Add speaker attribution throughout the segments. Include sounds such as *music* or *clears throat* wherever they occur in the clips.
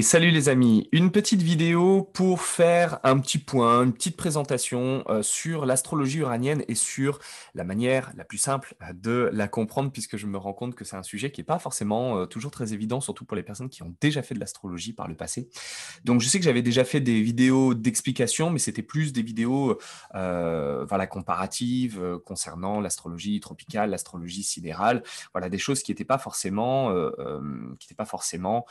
Speaker 1: salut les amis. Une petite vidéo pour faire un petit point, une petite présentation euh, sur l'astrologie uranienne et sur la manière la plus simple euh, de la comprendre, puisque je me rends compte que c'est un sujet qui n'est pas forcément euh, toujours très évident, surtout pour les personnes qui ont déjà fait de l'astrologie par le passé. Donc je sais que j'avais déjà fait des vidéos d'explication, mais c'était plus des vidéos voilà, comparatives concernant l'astrologie tropicale, l'astrologie sidérale, voilà, des choses qui n'étaient pas forcément, qui pas forcément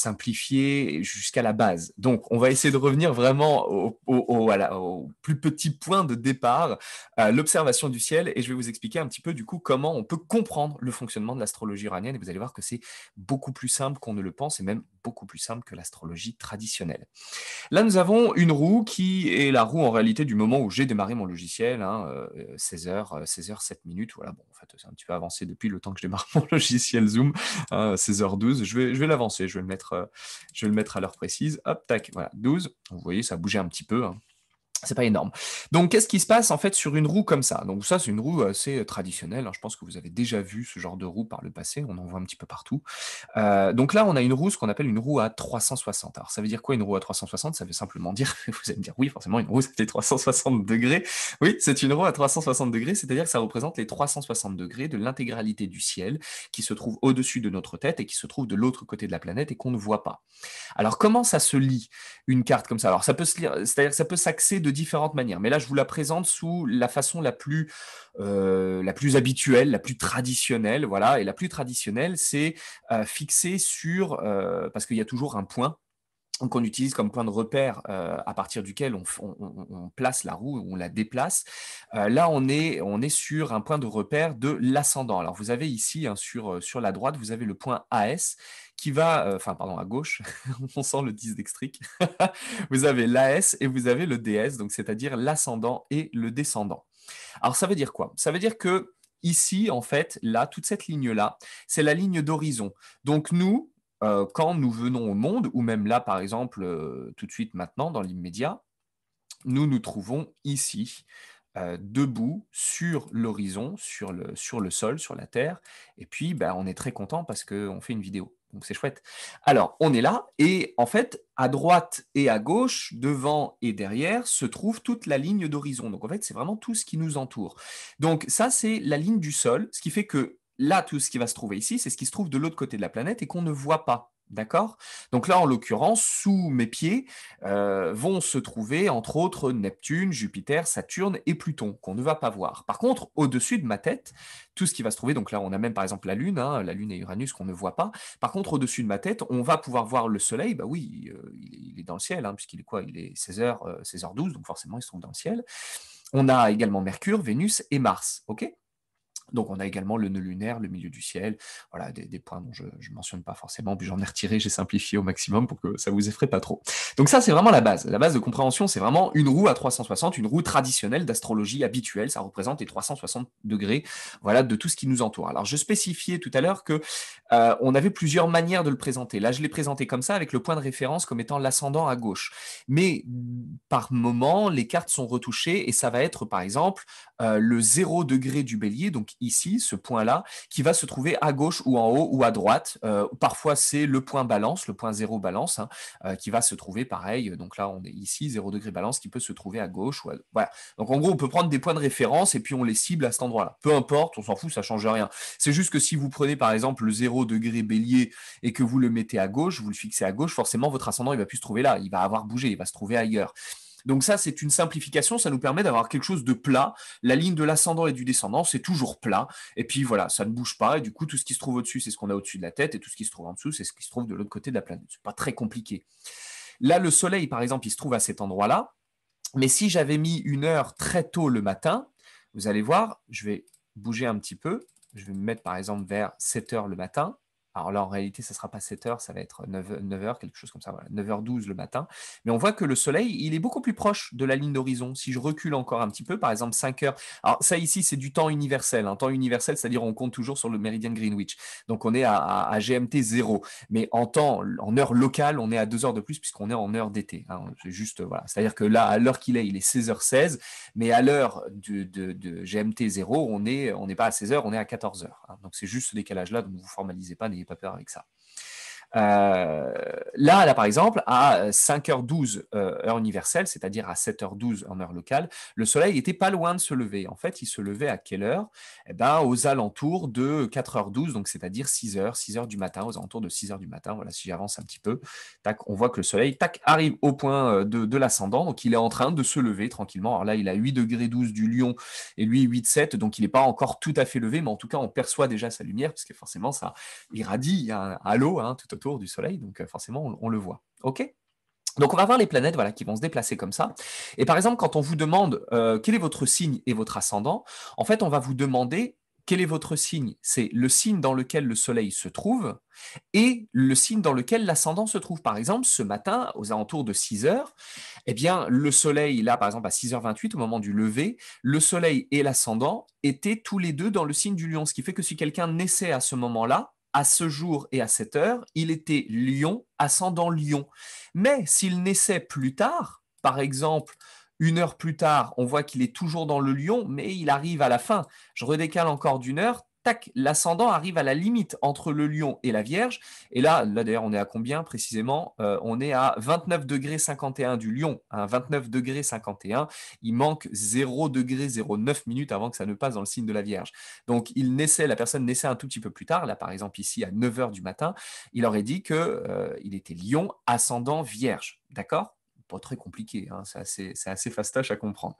Speaker 1: simplifié jusqu'à la base. Donc, on va essayer de revenir vraiment au, au, plus petit point de départ, euh, l'observation du ciel, et je vais vous expliquer un petit peu du coup comment on peut comprendre le fonctionnement de l'astrologie iranienne. Et vous allez voir que c'est beaucoup plus simple qu'on ne le pense, et même beaucoup plus simple que l'astrologie traditionnelle. Là, nous avons une roue qui est la roue en réalité du moment où j'ai démarré mon logiciel, 16h, 16h, 7 minutes. Voilà, bon, en fait, c'est un petit peu avancé depuis le temps que je démarre *laughs* mon logiciel Zoom, 16h12. Hein, je vais, je vais l'avancer, je vais le mettre euh, je vais le mettre à l'heure précise. Hop, tac, voilà, 12. Vous voyez, ça bougeait un petit peu. Hein. C'est pas énorme. Donc, qu'est-ce qui se passe en fait sur une roue comme ça Donc, ça, c'est une roue assez euh, traditionnelle. Hein. Je pense que vous avez déjà vu ce genre de roue par le passé. On en voit un petit peu partout. Euh, donc là, on a une roue, ce qu'on appelle une roue à 360. Alors, ça veut dire quoi une roue à 360 Ça veut simplement dire, *laughs* vous allez me dire, oui, forcément, une roue, c'était 360 degrés. Oui, c'est une roue à 360 degrés, c'est-à-dire que ça représente les 360 degrés de l'intégralité du ciel qui se trouve au-dessus de notre tête et qui se trouve de l'autre côté de la planète et qu'on ne voit pas. Alors, comment ça se lit une carte comme ça Alors, ça peut se lire, c'est-à-dire ça peut s'axer de différentes manières. Mais là, je vous la présente sous la façon la plus, euh, la plus habituelle, la plus traditionnelle. Voilà. Et la plus traditionnelle, c'est euh, fixer sur, euh, parce qu'il y a toujours un point qu'on utilise comme point de repère euh, à partir duquel on, place la roue, on la déplace. Euh, là, on est, sur un point de repère de l'ascendant. Alors, vous avez ici, hein, sur, euh, sur la droite, vous avez le point AS qui va, enfin, pardon, à gauche, *laughs* on sent le dysdextrique, *laughs* vous avez l'AS et vous avez le DS, donc c'est-à-dire l'ascendant et le descendant. Alors, ça veut dire quoi Ça veut dire que ici, en fait, là, toute cette ligne-là, c'est la ligne d'horizon. Donc, nous, euh, quand nous venons au monde, ou même là, par exemple, euh, tout de suite maintenant, dans l'immédiat, nous nous trouvons ici, euh, debout, sur l'horizon, sur le, sol, sur la terre. Et puis, ben, on est très content parce qu'on fait une vidéo. Donc, c'est chouette. Alors, on est là, et en fait, à droite et à gauche, devant et derrière, se trouve toute la ligne d'horizon. Donc, en fait, c'est vraiment tout ce qui nous entoure. Donc, ça, c'est la ligne du sol, ce qui fait que Là, tout ce qui va se trouver ici, c'est ce qui se trouve de l'autre côté de la planète et qu'on ne voit pas. D'accord Donc là, en l'occurrence, sous mes pieds euh, vont se trouver, entre autres, Neptune, Jupiter, Saturne et Pluton, qu'on ne va pas voir. Par contre, au-dessus de ma tête, tout ce qui va se trouver, donc là, on a même par exemple la Lune, hein, la Lune et Uranus qu'on ne voit pas. Par contre, au-dessus de ma tête, on va pouvoir voir le Soleil. Bah oui, euh, il est dans le ciel, hein, puisqu'il est quoi Il est 16h, euh, 16h12, donc forcément, il se dans le ciel. On a également Mercure, Vénus et Mars. OK donc on a également le nœud lunaire, le milieu du ciel, voilà des, points dont je ne mentionne pas forcément, puis j'en ai retiré, j'ai simplifié au maximum pour que ça vous effraie pas trop. Donc ça c'est vraiment la base. La base de compréhension c'est vraiment une roue à 360, une roue traditionnelle d'astrologie habituelle, ça représente les 360 degrés, voilà de tout ce qui nous entoure. Alors je spécifiais tout à l'heure que euh, on avait plusieurs manières de le présenter. Là je l'ai présenté comme ça avec le point de référence comme étant l'ascendant à gauche, mais par moment les cartes sont retouchées et ça va être par exemple euh, le 0 degré du Bélier donc ici, ce point-là, qui va se trouver à gauche ou en haut ou à droite. Euh, parfois, c'est le point balance, le point zéro balance, hein, euh, qui va se trouver pareil. Donc là, on est ici, zéro degré balance, qui peut se trouver à gauche. Ou Voilà. Donc en gros, on peut prendre des points de référence et puis on les cible à cet endroit-là. Peu importe, on s'en fout, ça ne change rien. C'est juste que si vous prenez par exemple le zéro degré bélier et que vous le mettez à gauche, vous le fixez à gauche, forcément, votre ascendant, il va plus se trouver là. Il va avoir bougé, il va se trouver ailleurs. Donc ça, c'est une simplification, ça nous permet d'avoir quelque chose de plat. La ligne de l'ascendant et du descendant, c'est toujours plat. Et puis voilà, ça ne bouge pas. Et du coup, tout ce qui se trouve au-dessus, c'est ce qu'on a au-dessus de la tête. Et tout ce qui se trouve en dessous, c'est ce qui se trouve de l'autre côté de la planète. n'est pas très compliqué. Là, le soleil, par exemple, il se trouve à cet endroit-là. Mais si j'avais mis une heure très tôt le matin, vous allez voir, je vais bouger un petit peu. Je vais me mettre, par exemple, vers 7 heures le matin. Alors là, en réalité, ça ne sera pas 7 heures, ça va être 9, 9 heures, quelque chose comme ça, 9h12 le matin. Mais on voit que le soleil, il est beaucoup plus proche de la ligne d'horizon. Si je recule encore un petit peu, par exemple 5 heures. Alors ça ici, c'est du temps universel. Un hein. temps universel, c'est-à-dire on compte toujours sur le méridien Greenwich. Donc on est à, GMT 0. Mais en temps, en heure locale, on est à 2 heures de plus puisqu'on est en heure d'été. Hein. C'est juste, voilà. C'est-à-dire que là, à l'heure qu'il est, il est 16h16. Mais à l'heure de, GMT 0, on n'est on n'est pas à 16h, on est à 14h. Hein. Donc c'est juste ce décalage-là, donc ne vous formalisez pas n'est pas peur avec ça. Euh, là, là, par exemple, à 5h12 euh, euh, heure universelle, c'est-à-dire à 7h12 en heure locale, le soleil n'était pas loin de se lever. En fait, il se levait à quelle heure eh ben, Aux alentours de 4h12, donc c'est-à-dire 6h, 6h du matin, aux alentours de 6h du matin. Voilà, si j'avance un petit peu, tac, on voit que le soleil tac, arrive au point de, l'ascendant, donc il est en train de se lever tranquillement. Alors là, il a 8 degrés 12 du lion et lui 8,7, donc il n'est pas encore tout à fait levé, mais en tout cas, on perçoit déjà sa lumière, parce que forcément, ça irradie, il y a un hein, tout du Soleil, donc euh, forcément on, le voit. OK donc on va voir les planètes voilà, qui vont se déplacer comme ça. Et par exemple, quand on vous demande euh, quel est votre signe et votre ascendant, en fait, on va vous demander quel est votre signe C'est le signe dans lequel le Soleil se trouve et le signe dans lequel l'ascendant se trouve. Par exemple, ce matin, aux alentours de 6 heures, eh bien, le Soleil, là, par exemple, à 6h28, au moment du lever, le Soleil et l'ascendant étaient tous les deux dans le signe du lion, ce qui fait que si quelqu'un naissait à ce moment-là, à ce jour et à cette heure, il était lion, ascendant lion. Mais s'il naissait plus tard, par exemple, une heure plus tard, on voit qu'il est toujours dans le lion, mais il arrive à la fin. Je redécale encore d'une heure, tac, l'ascendant arrive à la limite entre le lion et la vierge. Et là, là d'ailleurs, on est à combien précisément euh, On est à 29 degrés 51 du lion, 29 hein, degrés 51. Il manque 0 degré 09 minutes avant que ça ne passe dans le signe de la vierge. Donc, il naissait, la personne naissait un tout petit peu plus tard, là par exemple ici à 9 heures du matin, il aurait dit qu'il euh, il était lion, ascendant, vierge. D'accord Pas très compliqué, hein, c'est assez, assez à comprendre.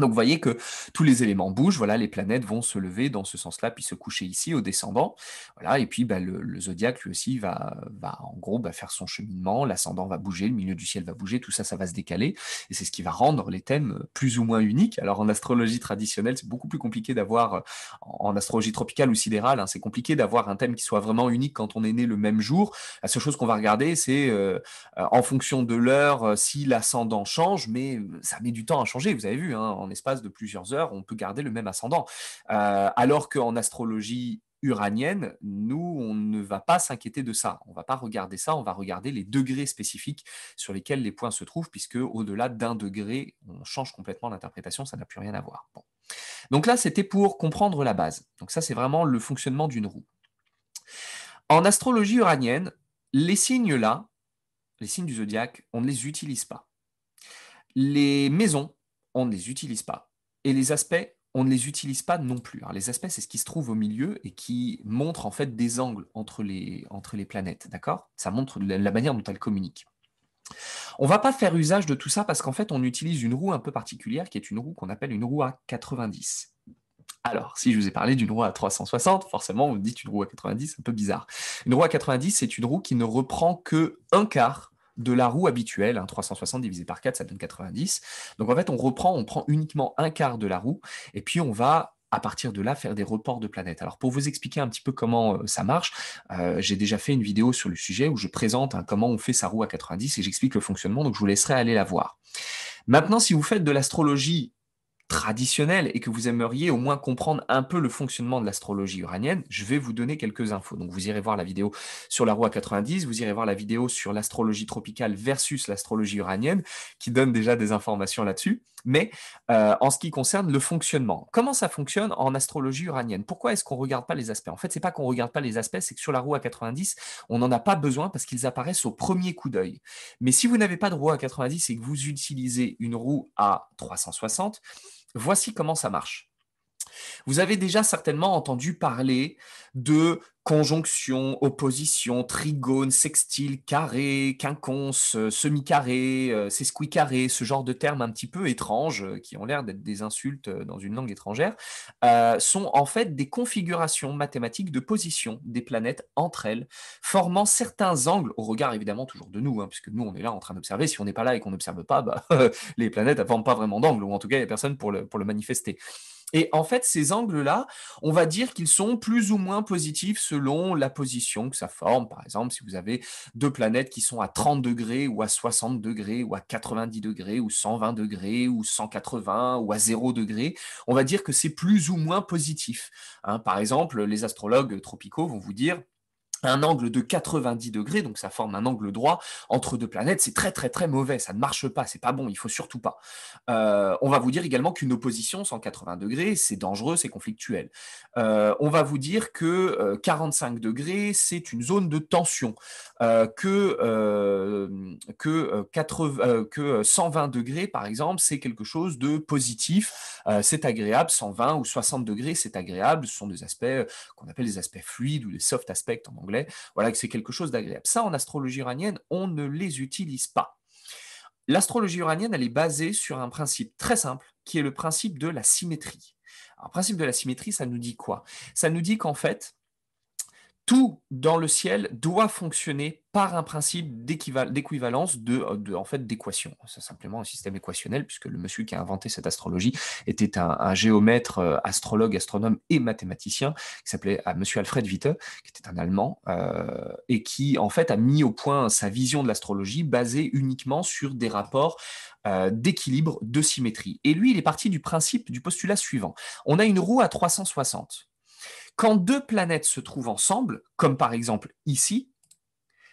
Speaker 1: Donc vous voyez que tous les éléments bougent, voilà, les planètes vont se lever dans ce sens-là, puis se coucher ici au descendant, voilà, et puis bah, le, le, zodiaque lui aussi va, en gros bah, faire son cheminement, l'ascendant va bouger, le milieu du ciel va bouger, tout ça, ça va se décaler, et c'est ce qui va rendre les thèmes euh, plus ou moins uniques. Alors en astrologie traditionnelle, c'est beaucoup plus compliqué d'avoir, euh, en astrologie tropicale ou sidérale, hein, c'est compliqué d'avoir un thème qui soit vraiment unique quand on est né le même jour. La seule chose qu'on va regarder, c'est euh, en fonction de l'heure, si l'ascendant change, mais ça met du temps à changer, vous avez vu, hein, espace de plusieurs heures, on peut garder le même ascendant. Euh, alors qu'en astrologie uranienne, nous, on ne va pas s'inquiéter de ça. On ne va pas regarder ça, on va regarder les degrés spécifiques sur lesquels les points se trouvent, puisque au-delà d'un degré, on change complètement l'interprétation, ça n'a plus rien à voir. Donc là, c'était pour comprendre la base. Donc ça, c'est vraiment le fonctionnement d'une roue. En astrologie uranienne, les signes là, les signes du zodiaque, on ne les utilise pas. Les maisons on ne les utilise pas. Et les aspects, on ne les utilise pas non plus. Alors, les aspects, c'est ce qui se trouve au milieu et qui montre en fait des angles entre les, planètes, d'accord Ça montre la, manière dont elles communiquent. On ne va pas faire usage de tout ça parce qu'en fait, on utilise une roue un peu particulière qui est une roue qu'on appelle une roue à 90. Alors, si je vous ai parlé d'une roue à 360, forcément, vous dites une roue à 90, un peu bizarre. Une roue à 90, c'est une roue qui ne reprend que un quart de la roue habituelle. 360 hein, divisé par 4, ça donne 90. Donc en fait, on reprend, on prend uniquement un quart de la roue, et puis on va à partir de là, faire des reports de planètes. Alors, pour vous expliquer un petit peu comment euh, ça marche, euh, j'ai déjà fait une vidéo sur le sujet où je présente hein, comment on fait sa roue à 90 et j'explique le fonctionnement, donc je vous laisserai aller la voir. Maintenant, si vous faites de l'astrologie traditionnelle et que vous aimeriez au moins comprendre un peu le fonctionnement de l'astrologie uranienne, je vais vous donner quelques infos. Donc vous irez voir la vidéo sur la roue à 90, vous irez voir la vidéo sur l'astrologie tropicale versus l'astrologie uranienne qui donne déjà des informations là-dessus. Mais euh, en ce qui concerne le fonctionnement, comment ça fonctionne en astrologie uranienne Pourquoi est-ce qu'on ne regarde pas les aspects En fait, c'est pas qu'on ne regarde pas les aspects, c'est que sur la roue à 90, on n'en a pas besoin parce qu'ils apparaissent au premier coup d'œil. Mais si vous n'avez pas de roue à 90 et que vous utilisez une roue à 360, Voici comment ça marche. Vous avez déjà certainement entendu parler de conjonction, opposition, trigone, sextile, carré, quinconce, euh, semi-carré, euh, sesquicarré, ce genre de termes un petit peu étranges euh, qui ont l'air d'être des insultes dans une langue étrangère, sont en fait des configurations mathématiques de position des planètes entre elles, formant certains angles, au regard évidemment toujours de nous, hein, puisque nous on est là en train d'observer, si on n'est pas là et qu'on n'observe pas, bah, *laughs* les planètes ne forment pas vraiment d'angle, ou en tout cas il n'y a personne pour le manifester. Et en fait, ces angles-là, on va dire qu'ils sont plus ou moins positifs selon la position que ça forme. Par exemple, si vous avez deux planètes qui sont à 30 degrés ou à 60 degrés ou à 90 degrés ou 120 degrés ou 180 ou à 0 degrés, on va dire que c'est plus ou moins positif. Hein. par exemple, les astrologues tropicaux vont vous dire un angle de 90 degrés, donc ça forme un angle droit entre deux planètes, c'est très très très mauvais, ça ne marche pas, c'est pas bon, il faut surtout pas. Euh, on va vous dire également qu'une opposition 180 degrés, c'est dangereux, c'est conflictuel. Euh, on va vous dire que 45 euh, degrés, c'est une zone de tension, que, que, que 120 degrés, par exemple, c'est quelque chose de positif, c'est agréable, 120 ou 60 degrés, c'est agréable, ce sont des aspects qu'on appelle des aspects fluides ou des soft aspects en voilà que c'est quelque chose d'agréable. Ça, en astrologie iranienne, on ne les utilise pas. L'astrologie uranienne, elle est basée sur un principe très simple, qui est le principe de la symétrie. Un principe de la symétrie, ça nous dit quoi Ça nous dit qu'en fait, tout dans le ciel doit fonctionner par un principe d'équivalence, euh, de, en fait, d'équation. C'est simplement un système équationnel, puisque le monsieur qui a inventé cette astrologie était un, géomètre, euh, astrologue, astronome et mathématicien, qui s'appelait M. Euh, monsieur Alfred Witte, qui était un Allemand, et qui, en fait, a mis au point sa vision de l'astrologie basée uniquement sur des rapports d'équilibre, de symétrie. Et lui, il est parti du principe, du postulat suivant. On a une roue à 360 quand deux planètes se trouvent ensemble, comme par exemple ici,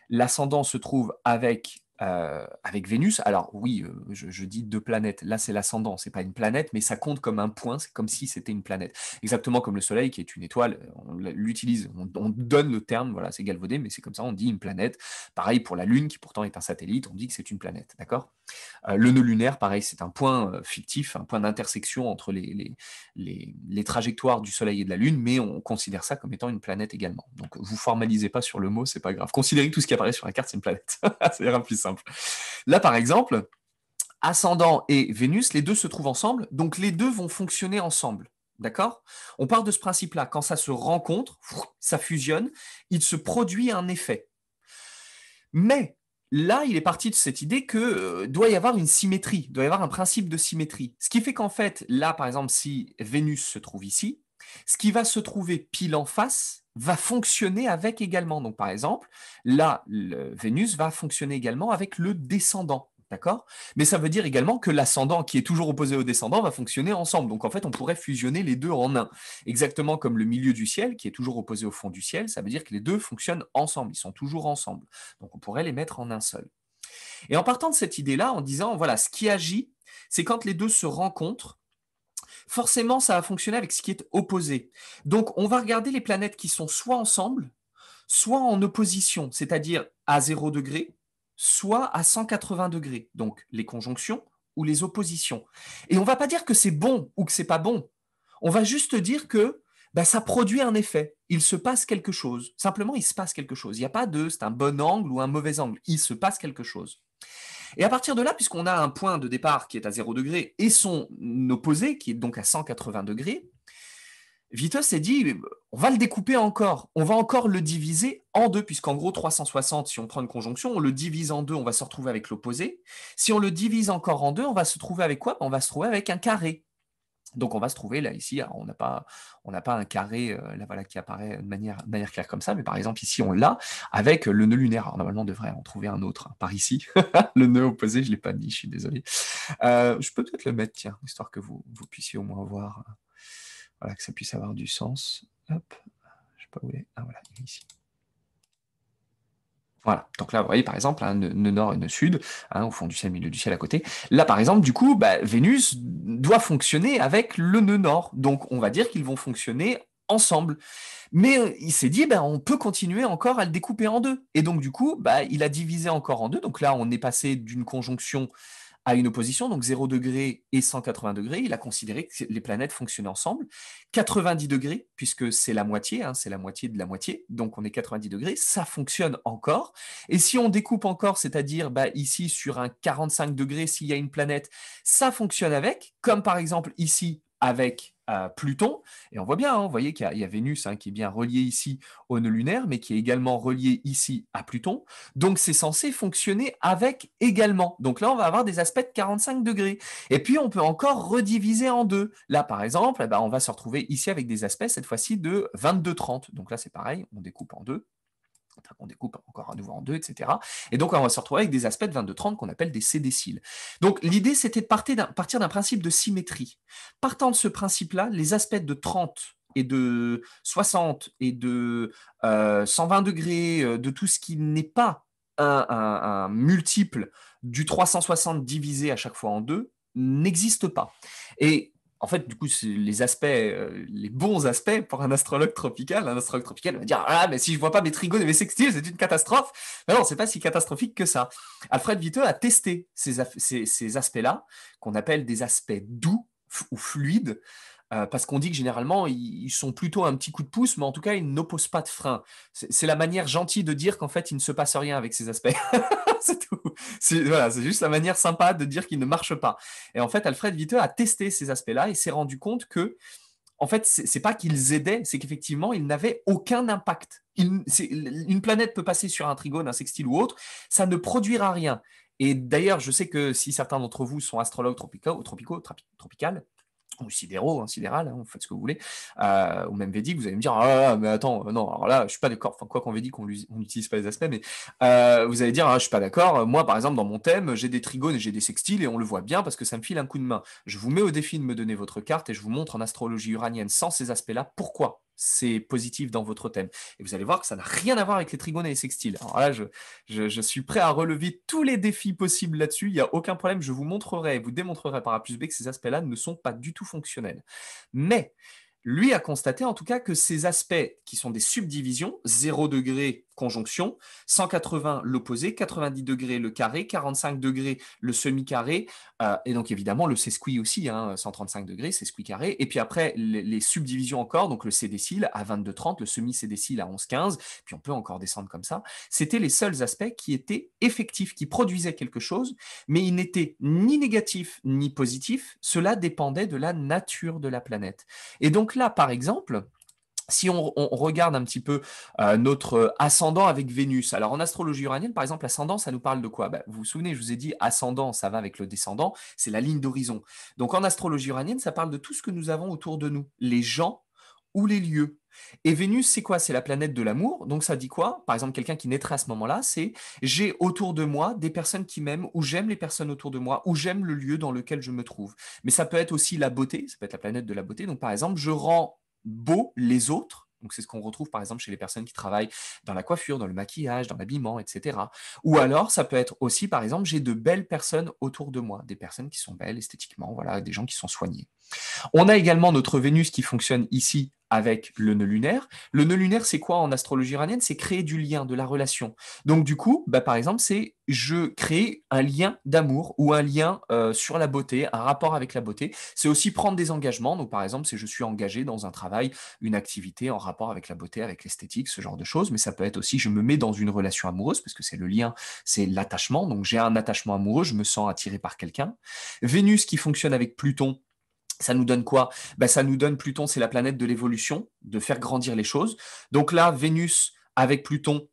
Speaker 1: l'ascendant se trouve avec euh, avec Vénus. Alors oui, euh, je, dis deux planètes. Là, c'est l'ascendant, c'est pas une planète, mais ça compte comme un point. C'est comme si c'était une planète, exactement comme le Soleil qui est une étoile. On l'utilise, on, donne le terme. Voilà, c'est galvaudé, mais c'est comme ça. On dit une planète. Pareil pour la Lune, qui pourtant est un satellite. On dit que c'est une planète, d'accord euh, Le nœud lunaire, pareil, c'est un point fictif, un point d'intersection entre les les, trajectoires du Soleil et de la Lune, mais on considère ça comme étant une planète également. Donc, vous formalisez pas sur le mot, c'est pas grave. Considérez que tout ce qui apparaît sur la carte, c'est une planète. *laughs* c'est puissant Là, par exemple, Ascendant et Vénus, les deux se trouvent ensemble, donc les deux vont fonctionner ensemble. D'accord On part de ce principe-là. Quand ça se rencontre, ça fusionne, il se produit un effet. Mais là, il est parti de cette idée que euh, doit y avoir une symétrie, doit y avoir un principe de symétrie. Ce qui fait qu'en fait, là, par exemple, si Vénus se trouve ici, ce qui va se trouver pile en face, va fonctionner avec également. Donc, par exemple, là, Vénus va fonctionner également avec le descendant. D'accord Mais ça veut dire également que l'ascendant, qui est toujours opposé au descendant, va fonctionner ensemble. Donc en fait, on pourrait fusionner les deux en un. Exactement comme le milieu du ciel, qui est toujours opposé au fond du ciel, ça veut dire que les deux fonctionnent ensemble, ils sont toujours ensemble. Donc on pourrait les mettre en un seul. Et en partant de cette idée-là, en disant, voilà, ce qui agit, c'est quand les deux se rencontrent, forcément, ça va fonctionner avec ce qui est opposé. Donc, on va regarder les planètes qui sont soit ensemble, soit en opposition, c'est-à-dire à 0 degré, soit à 180 degrés, donc les conjonctions ou les oppositions. Et on ne va pas dire que c'est bon ou que c'est pas bon. On va juste dire que bah, ça produit un effet. Il se passe quelque chose. Simplement, il se passe quelque chose. Il n'y a pas de c'est un bon angle ou un mauvais angle. Il se passe quelque chose. Et à partir de là, puisqu'on a un point de départ qui est à 0 degré et son opposé qui est donc à 180 degrés, Vitus s'est dit, on va le découper encore, on va encore le diviser en deux, puisqu'en gros, 360, si on prend une conjonction, on le divise en deux, on va se retrouver avec l'opposé. Si on le divise encore en deux, on va se trouver avec quoi On va se trouver avec un carré. Donc on va se trouver là ici, hein, on n'a pas, pas un carré euh, voilà, qui apparaît de manière, manière claire comme ça, mais par exemple ici on l'a avec le nœud lunaire. Alors, normalement on devrait en trouver un autre hein, par ici. *laughs* le nœud opposé, je ne l'ai pas mis, je suis désolé. Euh, je peux peut-être le mettre, tiens, histoire que vous, puissiez au moins voir, euh, voilà, que ça puisse avoir du sens. Hop, je ne sais pas où il est. Ah voilà, ici. Voilà, donc là, vous voyez par exemple, un hein, nœud nord et nœud sud, hein, au fond du ciel, milieu du ciel à côté. Là, par exemple, du coup, bah, Vénus doit fonctionner avec le nœud nord. Donc, on va dire qu'ils vont fonctionner ensemble. Mais il s'est dit, bah, on peut continuer encore à le découper en deux. Et donc, du coup, bah, il a divisé encore en deux. Donc là, on est passé d'une conjonction à une opposition, donc 0 degré et 180 degrés. Il a considéré que les planètes fonctionnaient ensemble. 90 degrés, puisque c'est la moitié, hein, c'est la moitié de la moitié, donc on est 90 degrés, ça fonctionne encore. Et si on découpe encore, c'est-à-dire bah, ici sur un 45 degrés, s'il y a une planète, ça fonctionne avec, comme par exemple ici avec à Pluton. Et on voit bien, hein, vous voyez qu'il y, a Vénus hein, qui est bien reliée ici au nœud lunaire, mais qui est également reliée ici à Pluton. Donc c'est censé fonctionner avec également. Donc là, on va avoir des aspects de 45 degrés. Et puis on peut encore rediviser en deux. Là, par exemple, eh ben, on va se retrouver ici avec des aspects cette fois-ci de 22-30. Donc là, c'est pareil, on découpe en deux. On découpe encore à nouveau en deux, etc. Et donc, on va se retrouver avec des aspects de 22-30 qu'on appelle des cédéciles. Donc, l'idée, c'était de partir d'un principe de symétrie. Partant de ce principe-là, les aspects de 30 et de 60 et de 120 euh, degrés, euh, de tout ce qui n'est pas un, multiple du 360 divisé à chaque fois en deux, n'existe pas. Et en fait, du coup, les aspects, euh, les bons aspects pour un astrologue tropical, un astrologue tropical va dire Ah, mais si je vois pas mes trigones et mes sextiles, c'est une catastrophe. Mais non, n'est pas si catastrophique que ça. Alfred Viteux a testé ces aspects-là, qu'on appelle des aspects doux ou fluides, euh, parce qu'on dit que généralement, ils, sont plutôt un petit coup de pouce, mais en tout cas, ils n'opposent pas de frein. C'est la manière gentille de dire qu'en fait, il ne se passe rien avec ces aspects. *laughs* c'est tout. C'est juste la manière sympa de dire qu'ils ne marchent pas. Et en fait, Alfred Viteux a testé ces aspects-là et s'est rendu compte que en fait, c'est pas qu'ils aidaient, c'est qu'effectivement, ils n'avaient aucun impact. une planète peut passer sur un trigone, un sextile ou autre, ça ne produira rien. Et d'ailleurs, je sais que si certains d'entre vous sont astrologues tropicaux, tropicaux tropical, ou sidéraux, sidéral, hein, faites ce que vous voulez, euh, ou même védique, vous allez me dire, ah, ah mais attends, euh, non, alors là, je suis pas d'accord. Enfin, quoi qu'on védique, on n'utilise pas les aspects, mais euh, vous allez dire, ah, je suis pas d'accord. Moi, par exemple, dans mon thème, j'ai des trigones et j'ai des sextiles, et on le voit bien parce que ça me file un coup de main. Je vous mets au défi de me donner votre carte et je vous montre en astrologie uranienne sans ces aspects-là pourquoi c'est positif dans votre thème. Et vous allez voir que ça n'a rien à voir avec les trigones et les sextiles. Alors là, je, suis prêt à relever tous les défis possibles là-dessus. Il n'y a aucun problème. Je vous montrerai, et vous démontrerai par A plus B que ces aspects-là ne sont pas du tout fonctionnels. Mais lui a constaté en tout cas que ces aspects qui sont des subdivisions, 0 degré conjonction, 180 l'opposé, 90 degrés le carré, 45 degrés le semi-carré, euh, et donc évidemment le sesqui aussi, 135 hein, degrés, sesqui carré, et puis après les, subdivisions encore, donc le cédécile à 22-30, le semi-cédécile à 11,15, puis on peut encore descendre comme ça, c'était les seuls aspects qui étaient effectifs, qui produisaient quelque chose, mais ils n'étaient ni négatifs ni positifs, cela dépendait de la nature de la planète. Et donc là, par exemple, si on, regarde un petit peu euh, notre euh, ascendant avec Vénus, alors en astrologie uranienne, par exemple, ascendant, ça nous parle de quoi bah, Vous vous souvenez, je vous ai dit ascendant, ça va avec le descendant, c'est la ligne d'horizon. Donc en astrologie uranienne, ça parle de tout ce que nous avons autour de nous, les gens ou les lieux. Et Vénus, c'est quoi C'est la planète de l'amour. Donc ça dit quoi Par exemple, quelqu'un qui naîtrait à ce moment-là, c'est j'ai autour de moi des personnes qui m'aiment, ou j'aime les personnes autour de moi, ou j'aime le lieu dans lequel je me trouve. Mais ça peut être aussi la beauté, ça peut être la planète de la beauté. Donc par exemple, je rends beau les autres. Donc c'est ce qu'on retrouve par exemple chez les personnes qui travaillent dans la coiffure, dans le maquillage, dans l'habillement, etc. Ou alors ça peut être aussi par exemple j'ai de belles personnes autour de moi, des personnes qui sont belles esthétiquement, voilà, des gens qui sont soignés. On a également notre Vénus qui fonctionne ici avec le nœud lunaire. Le nœud lunaire, c'est quoi en astrologie iranienne C'est créer du lien, de la relation. Donc du coup, bah, par exemple, c'est je crée un lien d'amour ou un lien euh, sur la beauté, un rapport avec la beauté. C'est aussi prendre des engagements. Donc par exemple, c'est je suis engagé dans un travail, une activité en rapport avec la beauté, avec l'esthétique, ce genre de choses. Mais ça peut être aussi je me mets dans une relation amoureuse parce que c'est le lien, c'est l'attachement. Donc j'ai un attachement amoureux, je me sens attiré par quelqu'un. Vénus qui fonctionne avec Pluton ça nous donne quoi ben, Ça nous donne Pluton, c'est la planète de l'évolution, de faire grandir les choses. Donc là, Vénus avec Pluton,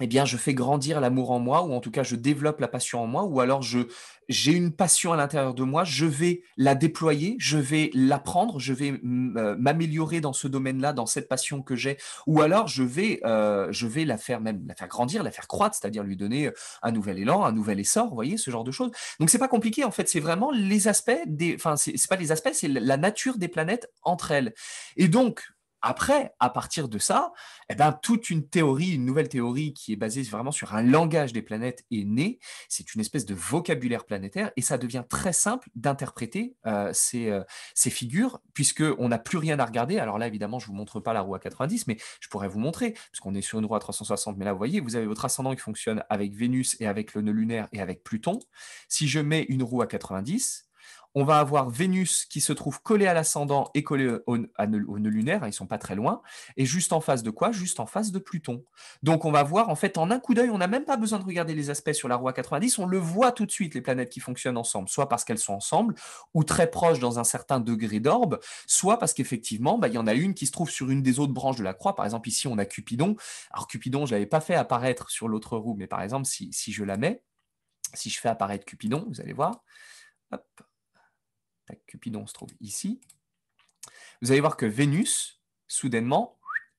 Speaker 1: eh bien, je fais grandir l'amour en moi, ou en tout cas, je développe la passion en moi, ou alors je j'ai une passion à l'intérieur de moi, je vais la déployer, je vais l'apprendre, je vais euh, m'améliorer dans ce domaine-là, dans cette passion que j'ai, ou alors je vais euh, je vais la faire même la faire grandir, la faire croître, c'est-à-dire lui donner euh, un nouvel élan, un nouvel essor, vous voyez, ce genre de choses. Donc c'est pas compliqué en fait, c'est vraiment les aspects des, enfin c'est pas les aspects, c'est la nature des planètes entre elles. Et donc après, à partir de ça, eh ben, toute une théorie, une nouvelle théorie qui est basée vraiment sur un langage des planètes est née. C'est une espèce de vocabulaire planétaire et ça devient très simple d'interpréter euh, ces, euh, ces, figures puisqu'on n'a plus rien à regarder. Alors là, évidemment, je ne vous montre pas la roue à 90, mais je pourrais vous montrer puisqu'on est sur une roue à 360. Mais là, vous voyez, vous avez votre ascendant qui fonctionne avec Vénus et avec le nœud lunaire et avec Pluton. Si je mets une roue à 90, on va avoir Vénus qui se trouve collée à l'ascendant et collée au, nœud lunaire, ils ne sont pas très loin, et juste en face de quoi Juste en face de Pluton. Donc on va voir, en fait, en un coup d'œil, on n'a même pas besoin de regarder les aspects sur la à 90, on le voit tout de suite, les planètes qui fonctionnent ensemble, soit parce qu'elles sont ensemble, ou très proches dans un certain degré d'orbe, soit parce qu'effectivement, bah, il y en a une qui se trouve sur une des autres branches de la croix. Par exemple, ici, on a Cupidon. Alors Cupidon, je ne l'avais pas fait apparaître sur l'autre roue, mais par exemple, si, si je la mets, si je fais apparaître Cupidon, vous allez voir, hop, Cupidon se trouve ici. Vous allez voir que Vénus, soudainement,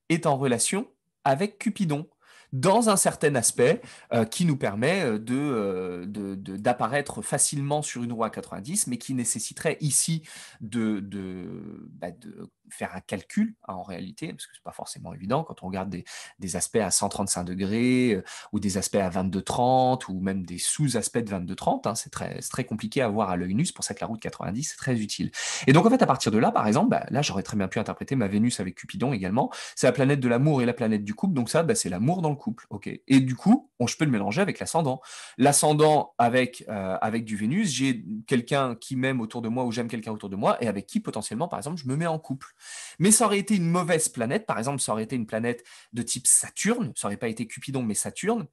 Speaker 1: est en relation avec Cupidon dans un certain aspect euh, qui nous permet euh, euh, d'apparaître de, facilement sur une roue à 90, mais qui nécessiterait ici de, bah, faire un calcul hein, en réalité, parce que ce n'est pas forcément évident quand on regarde des, aspects à 135 degrés euh, ou des aspects à 22-30 ou même des sous-aspects de 22-30. Hein, c'est très, très compliqué à voir à l'œil nu, c'est pour ça que la route 90, c'est très utile. Et donc en fait, à partir de là, par exemple, bah, là j'aurais très bien pu interpréter ma Vénus avec Cupidon également. C'est la planète de l'amour et la planète du couple, donc ça, bah, c'est l'amour dans le couple. ok Et du coup, on, je peux le mélanger avec l'ascendant. L'ascendant avec, euh, avec du Vénus, j'ai quelqu'un qui m'aime autour de moi ou j'aime quelqu'un autour de moi et avec qui potentiellement, par exemple, je me mets en couple. Mais ça aurait été une mauvaise planète, par exemple, ça aurait été une planète de type Saturne, ça n'aurait pas été Cupidon, mais Saturne.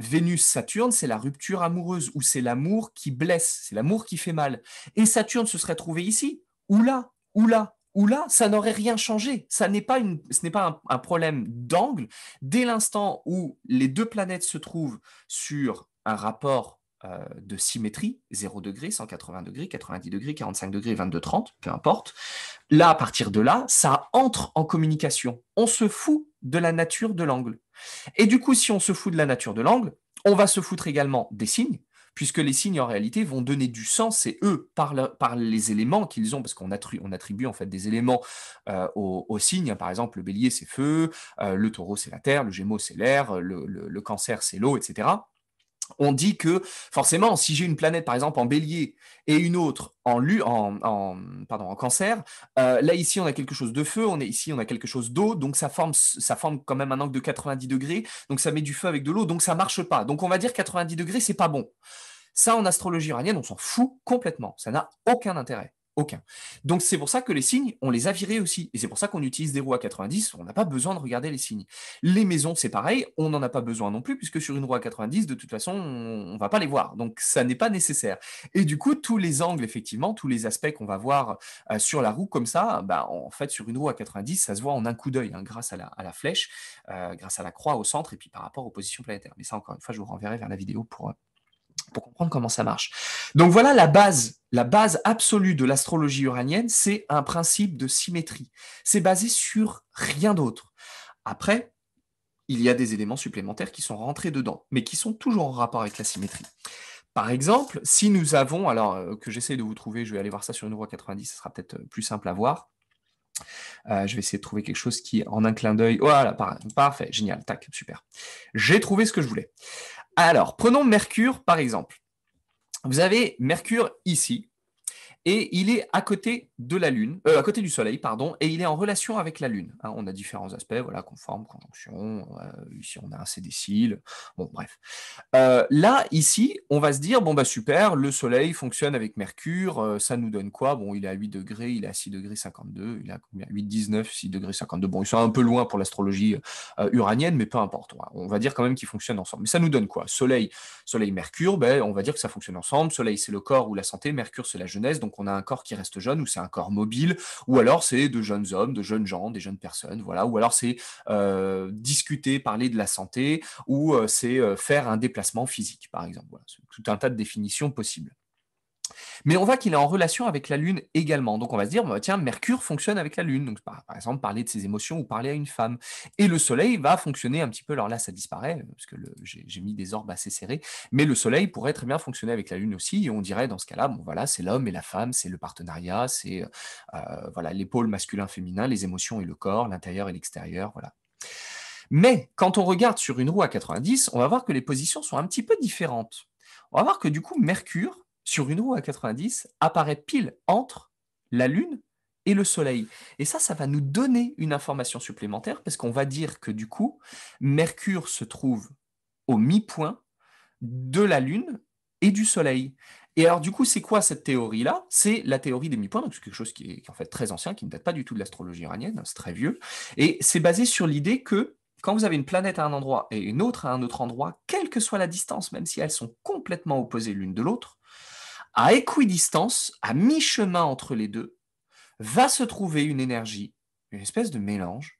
Speaker 1: Vénus-Saturne, c'est la rupture amoureuse, ou c'est l'amour qui blesse, c'est l'amour qui fait mal. Et Saturne se serait trouvé ici, ou là, ou là, ou là, ça n'aurait rien changé. ce n'est pas un problème d'angle. Dès l'instant où les deux planètes se trouvent sur un rapport euh, de symétrie, 0 degré, 180 degrés, 90 degrés, 45 degrés, 22, 30, peu importe. Là, à partir de là, ça entre en communication. On se fout de la nature de l'angle. Et du coup, si on se fout de la nature de l'angle, on va se foutre également des signes, puisque les signes, en réalité, vont donner du sens, et eux, par, les éléments qu'ils ont, parce qu'on attribue, on attribue en fait des éléments euh, aux, signes. Par exemple, le bélier, c'est feu, euh, le taureau, c'est la terre, le gémeau, c'est l'air, le cancer, c'est l'eau, etc on dit que forcément, si j'ai une planète, par exemple, en bélier et une autre en, en, en cancer, euh, là ici, on a quelque chose de feu, on est ici, on a quelque chose d'eau, donc ça forme, ça forme quand même un angle de 90 degrés, donc ça met du feu avec de l'eau, donc ça marche pas. Donc on va dire 90 degrés, c'est pas bon. Ça, en astrologie iranienne, on s'en fout complètement, ça n'a aucun intérêt. Aucun. Donc c'est pour ça que les signes, on les a virés aussi. Et c'est pour ça qu'on utilise des roues à 90, on n'a pas besoin de regarder les signes. Les maisons, c'est pareil, on n'en a pas besoin non plus, puisque sur une roue à 90, de toute façon, on ne va pas les voir. Donc ça n'est pas nécessaire. Et du coup, tous les angles, effectivement, tous les aspects qu'on va voir euh, sur la roue comme ça, bah, en fait, sur une roue à 90, ça se voit en un coup d'œil, hein, grâce à la, flèche, euh, grâce à la croix au centre, et puis par rapport aux positions planétaires. Mais ça, encore une fois, je vous renverrai vers la vidéo pour, euh, pour comprendre comment ça marche. Donc voilà la base, la base absolue de l'astrologie uranienne, c'est un principe de symétrie. C'est basé sur rien d'autre. Après, il y a des éléments supplémentaires qui sont rentrés dedans, mais qui sont toujours en rapport avec la symétrie. Par exemple, si nous avons, alors euh, que j'essaie de vous trouver, je vais aller voir ça sur une roue 90, ce sera peut-être euh, plus simple à voir. Euh, je vais essayer de trouver quelque chose qui, en un clin d'œil, voilà, parfait, génial, tac, super. J'ai trouvé ce que je voulais. Alors, prenons Mercure par exemple. Vous avez Mercure ici, et il est à côté de la Lune, euh, à côté du Soleil, pardon, et il est en relation avec la Lune. Hein. on a différents aspects, voilà, conforme, conjonction, euh, ici on a un cils. bon bref. Euh, là, ici, on va se dire, bon bah super, le Soleil fonctionne avec Mercure, ça nous donne quoi Bon, il est à 8 degrés, il est à 6 degrés 52, il est à combien 8, 19, 6 degrés 52. Bon, ils sont un peu loin pour l'astrologie uranienne, mais peu importe, hein. on va dire quand même qu'ils fonctionnent ensemble. Mais ça nous donne quoi Soleil, Soleil, Mercure, ben, on va dire que ça fonctionne ensemble. Soleil, c'est le corps ou la santé, Mercure, c'est la jeunesse, donc on a un corps qui reste jeune, ou c'est un corps mobile, ou alors c'est de jeunes hommes, de jeunes gens, des jeunes personnes, voilà, ou alors c'est euh, discuter, parler de la santé, ou euh, c'est euh, faire un déplacement physique, par exemple. Voilà, tout un tas de définitions possibles. Mais on voit qu'il est en relation avec la Lune également. Donc on va se dire, bah, tiens, Mercure fonctionne avec la Lune. Donc par, exemple, parler de ses émotions ou parler à une femme. Et le Soleil va fonctionner un petit peu. Alors là, ça disparaît, euh, parce que j'ai mis des orbes assez serrées. Mais le Soleil pourrait très bien fonctionner avec la Lune aussi. Et on dirait dans ce cas-là, voilà, c'est l'homme et la femme, c'est le partenariat, c'est l'épaule euh, euh, voilà masculin-féminin, les émotions et le corps, l'intérieur et l'extérieur. Voilà. Mais quand on regarde sur une roue à 90, on va voir que les positions sont un petit peu différentes. On va voir que du coup, Mercure sur une roue à 90 apparaît pile entre la Lune et le Soleil. Et ça, ça va nous donner une information supplémentaire parce qu'on va dire que du coup, Mercure se trouve au mi-point de la Lune et du Soleil. Et alors du coup, c'est quoi cette théorie-là C'est la théorie des mi-points, donc c'est quelque chose qui est, en fait très ancien, qui ne date pas du tout de l'astrologie iranienne, c'est très vieux. Et c'est basé sur l'idée que quand vous avez une planète à un endroit et une autre à un autre endroit, quelle que soit la distance, même si elles sont complètement opposées l'une de l'autre, à équidistance, à mi-chemin entre les deux, va se trouver une énergie, une espèce de mélange,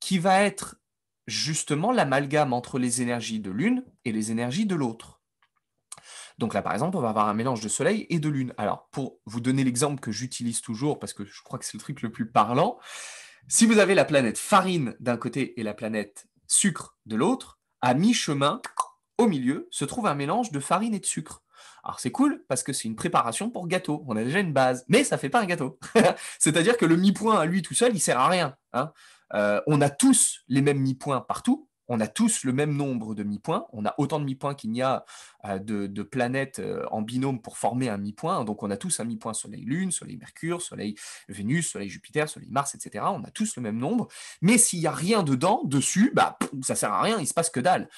Speaker 1: qui va être justement l'amalgame entre les énergies de l'une et les énergies de l'autre. Donc là, par exemple, on va avoir un mélange de soleil et de lune. Alors, pour vous donner l'exemple que j'utilise toujours, parce que je crois que c'est le truc le plus parlant, si vous avez la planète farine d'un côté et la planète sucre de l'autre, à mi-chemin, au milieu, se trouve un mélange de farine et de sucre. Alors c'est cool parce que c'est une préparation pour gâteau. On a déjà une base, mais ça fait pas un gâteau. *laughs* C'est-à-dire que le mi-point à lui tout seul, il sert à rien. Hein. Euh, on a tous les mêmes mi-points partout. On a tous le même nombre de mi-points. On a autant de mi-points qu'il n'y a euh, de, planètes euh, en binôme pour former un mi-point. Donc on a tous un mi-point Soleil-Lune, Soleil-Mercure, Soleil-Vénus, Soleil-Jupiter, Soleil-Mars, etc. On a tous le même nombre. Mais s'il n'y a rien dedans, dessus, bah, ne ça sert à rien, il se passe que dalle.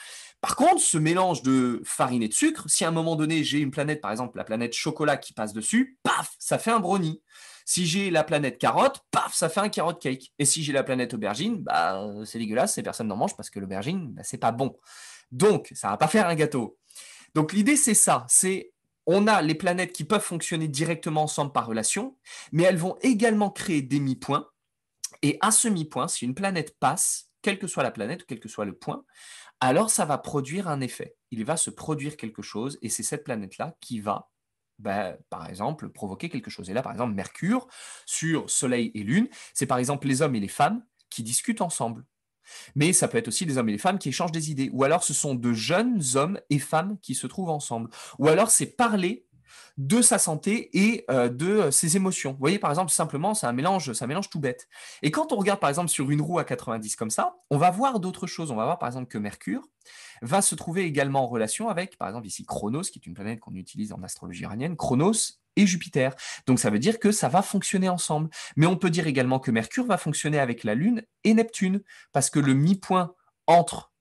Speaker 1: Par contre, ce mélange de farine et de sucre, si à un moment donné j'ai une planète, par exemple la planète chocolat qui passe dessus, paf, ça fait un brownie. Si j'ai la planète carotte, paf, ça fait un carotte cake. Et si j'ai la planète aubergine, bah, c'est dégueulasse et personne n'en mange parce que l'aubergine, ce bah, c'est pas bon. Donc, ça va pas faire un gâteau. Donc, l'idée, c'est ça. C'est on a les planètes qui peuvent fonctionner directement ensemble par relation, mais elles vont également créer des mi-points. Et à ce mi-point, si une planète passe, quelle que soit la planète ou quel que soit le point, alors ça va produire un effet. Il va se produire quelque chose et c'est cette planète-là qui va, ben, par exemple, provoquer quelque chose. Et là, par exemple, Mercure sur Soleil et Lune, c'est par exemple les hommes et les femmes qui discutent ensemble. Mais ça peut être aussi des hommes et les femmes qui échangent des idées. Ou alors ce sont de jeunes hommes et femmes qui se trouvent ensemble. Ou alors c'est parler de sa santé et euh, de ses émotions. Vous voyez, par exemple, simplement, c'est un mélange, ça mélange tout bête. Et quand on regarde, par exemple, sur une roue à 90 comme ça, on va voir d'autres choses. On va voir, par exemple, que Mercure va se trouver également en relation avec, par exemple, ici, Chronos, qui est une planète qu'on utilise en astrologie iranienne, Chronos et Jupiter. Donc ça veut dire que ça va fonctionner ensemble. Mais on peut dire également que Mercure va fonctionner avec la Lune et Neptune, parce que le mi-point entre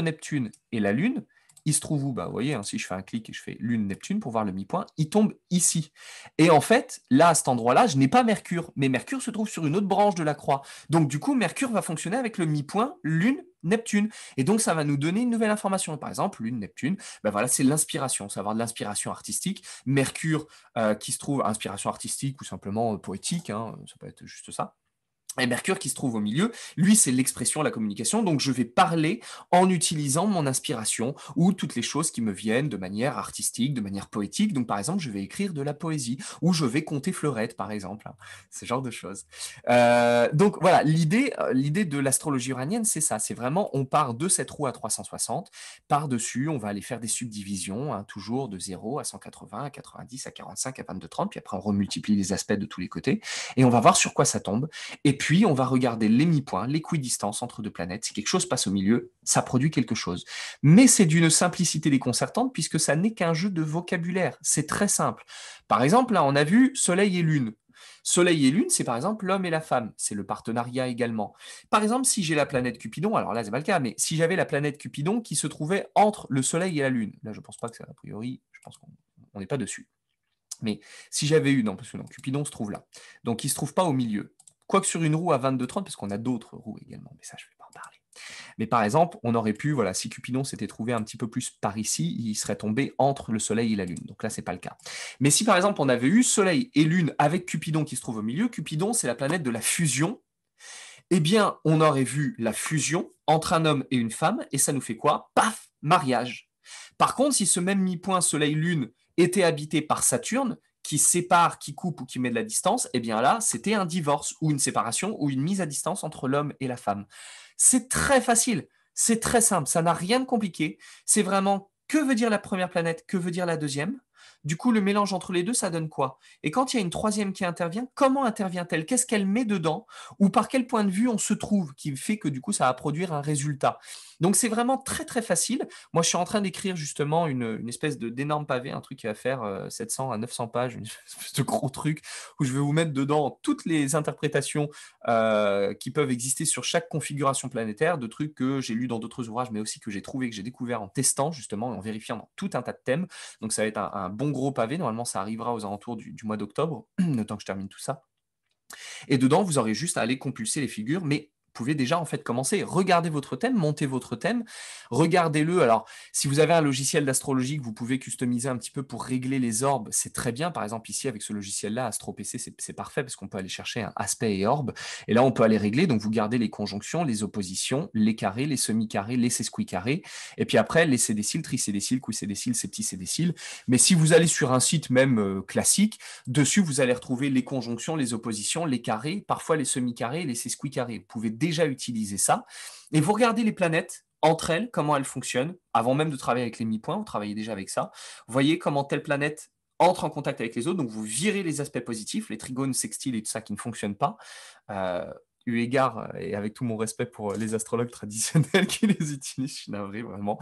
Speaker 1: Neptune et la Lune, il se trouve où bah, Vous voyez, hein, si je fais un clic et je fais Lune-Neptune pour voir le mi-point, il tombe ici. Et en fait, là, à cet endroit-là, je n'ai pas Mercure, mais Mercure se trouve sur une autre branche de la croix. Donc, du coup, Mercure va fonctionner avec le mi-point Lune-Neptune. Et donc, ça va nous donner une nouvelle information. Par exemple, Lune-Neptune, bah, voilà, c'est l'inspiration. savoir avoir de l'inspiration artistique. Mercure, euh, qui se trouve, inspiration artistique ou simplement euh, poétique, hein, ça peut être juste ça. Et Mercure qui se trouve au milieu, lui c'est l'expression, la communication, donc je vais parler en utilisant mon inspiration ou toutes les choses qui me viennent de manière artistique, de manière poétique. Donc par exemple, je vais écrire de la poésie ou je vais compter fleurettes, par exemple, hein. ce genre de choses. Euh, donc voilà, l'idée, euh, l'idée de l'astrologie uranienne c'est ça, c'est vraiment on part de cette roue à 360, par-dessus on va aller faire des subdivisions, hein, toujours de 0 à 180, à 90, à 45, à 22, 30, puis après on remultiplie les aspects de tous les côtés et on va voir sur quoi ça tombe. Et puis puis on va regarder les mi-points, l'équidistance entre deux planètes. Si quelque chose passe au milieu, ça produit quelque chose. Mais c'est d'une simplicité déconcertante puisque ça n'est qu'un jeu de vocabulaire. C'est très simple. Par exemple, là, on a vu Soleil et Lune. Soleil et Lune, c'est par exemple l'homme et la femme, c'est le partenariat également. Par exemple, si j'ai la planète Cupidon, alors là, c'est pas le cas, mais si j'avais la planète Cupidon qui se trouvait entre le Soleil et la Lune, là, je ne pense pas que c'est a priori, je pense qu'on n'est pas dessus. Mais si j'avais eu, non, hein, parce que non, Cupidon se trouve là, donc il se trouve pas au milieu. Quoique sur une roue à 22-30, parce qu'on a d'autres roues également, mais ça, je ne vais pas en parler. Mais par exemple, on aurait pu, voilà, si Cupidon s'était trouvé un petit peu plus par ici, il serait tombé entre le Soleil et la Lune. Donc là, ce n'est pas le cas. Mais si par exemple, on avait eu Soleil et Lune avec Cupidon qui se trouve au milieu, Cupidon, c'est la planète de la fusion. Eh bien, on aurait vu la fusion entre un homme et une femme, et ça nous fait quoi Paf Mariage. Par contre, si ce même mi-point Soleil-Lune était habité par Saturne, qui sépare, qui coupe ou qui met de la distance, eh bien là, c'était un divorce ou une séparation ou une mise à distance entre l'homme et la femme. C'est très facile, c'est très simple, ça n'a rien de compliqué. C'est vraiment que veut dire la première planète, que veut dire la deuxième, du coup, le mélange entre les deux, ça donne quoi Et quand il y a une troisième qui intervient, comment intervient-elle Qu'est-ce qu'elle met dedans Ou par quel point de vue on se trouve qui fait que du coup, ça va produire un résultat Donc, c'est vraiment très, très facile. Moi, je suis en train d'écrire justement une, espèce d'énorme pavé, un truc qui va faire 700 euh, à 900 pages, une *laughs* espèce de gros truc où je vais vous mettre dedans toutes les interprétations euh, qui peuvent exister sur chaque configuration planétaire, de trucs que j'ai lu dans d'autres ouvrages, mais aussi que j'ai trouvé, que j'ai découvert en testant justement et en vérifiant dans tout un tas de thèmes. Donc, ça va être un bon gros pavé. Normalement, ça arrivera aux alentours du, du mois d'octobre, *clears throat* le temps que je termine tout ça. Et dedans, vous aurez juste à aller compulser les figures, mais pouvez déjà en fait commencer. Regardez votre thème, montez votre thème, regardez-le. Alors, si vous avez un logiciel d'astrologie que vous pouvez customiser un petit peu pour régler les orbes, c'est très bien. Par exemple, ici, avec ce logiciel-là, Astro PC, c'est parfait parce qu'on peut aller chercher un aspect et orbe. Et là, on peut aller régler. Donc, vous gardez les conjonctions, les oppositions, les carrés, les semi-carrés, les sesquicarrés. Et puis après, les cédéciles, tricédéciles, petits septicédéciles. Mais si vous allez sur un site même euh, classique, dessus, vous allez retrouver les conjonctions, les oppositions, les carrés, parfois les semi-carrés, les sesquicarrés. Vous pouvez déjà utilisé ça. Et vous regardez les planètes entre elles, comment elles fonctionnent, avant même de travailler avec les mi-points, vous travaillez déjà avec ça. Vous voyez comment telle planète entre en contact avec les autres, donc vous virez les aspects positifs, les trigones, sextiles et tout ça qui ne fonctionne pas. Euh, eu égard, euh, et avec tout mon respect pour euh, les astrologues traditionnels *laughs* qui les utilisent, je suis navré vraiment.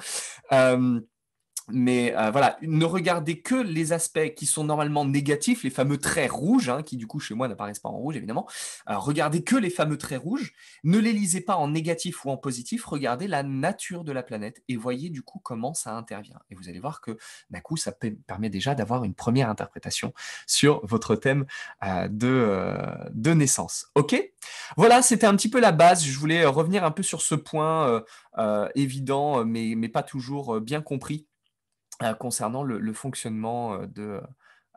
Speaker 1: Mais euh, voilà, ne regardez que les aspects qui sont normalement négatifs, les fameux traits rouges, hein, qui du coup chez moi n'apparaissent pas en rouge évidemment. Euh, regardez que les fameux traits rouges, ne les lisez pas en négatif ou en positif, regardez la nature de la planète et voyez du coup comment ça intervient. Et vous allez voir que d'un coup, ça permet déjà d'avoir une première interprétation sur votre thème euh, de, naissance. Ok Voilà, c'était un petit peu la base. Je voulais revenir un peu sur ce point évident, mais pas toujours bien compris. Euh, concernant le, fonctionnement euh,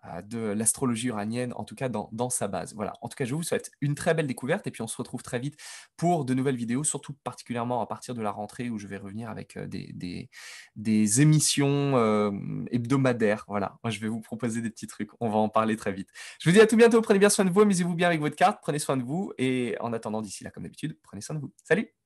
Speaker 1: euh, de, l'astrologie uranienne, en tout cas dans, sa base. Voilà. En tout cas, je vous souhaite une très belle découverte et puis on se retrouve très vite pour de nouvelles vidéos, surtout particulièrement à partir de la rentrée où je vais revenir avec des, émissions hebdomadaires. Voilà. je vais vous proposer des petits trucs. On va en parler très vite. Je vous dis à tout bientôt. Prenez bien soin de vous. Amusez-vous bien avec votre carte. Prenez soin de vous. Et en attendant, d'ici là, comme d'habitude, prenez soin de vous. Salut!